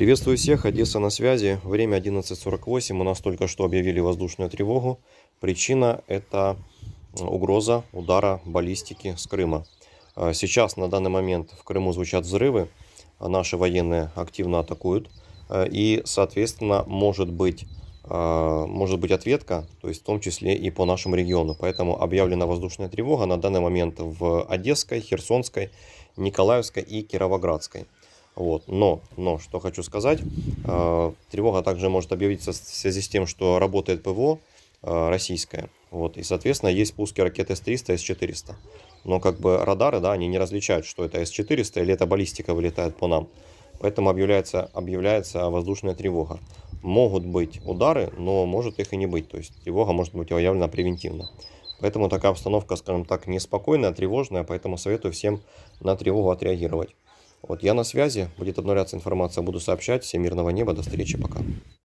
Приветствую всех, Одесса на связи. Время 11.48, у нас только что объявили воздушную тревогу. Причина – это угроза удара баллистики с Крыма. А, сейчас, на данный момент, в Крыму звучат взрывы, наши военные активно атакуют, а, и, соответственно, может быть, а, может быть ответка, то есть в том числе и по нашему региону. Поэтому объявлена воздушная тревога на данный момент в Одесской, Херсонской, Николаевской и Кировоградской. Вот. Но, но, что хочу сказать, э, тревога также может объявиться в связи с тем, что работает ПВО э, российское. Вот. И, соответственно, есть пуски ракет С-300, С-400. Но как бы радары, да, они не различают, что это С-400 или это баллистика вылетает по нам. Поэтому объявляется, объявляется воздушная тревога. Могут быть удары, но может их и не быть. То есть тревога может быть выявлена превентивно. Поэтому такая обстановка, скажем так, неспокойная, тревожная, поэтому советую всем на тревогу отреагировать. Вот я на связи, будет обновляться информация, буду сообщать. Всем мирного неба, до встречи, пока.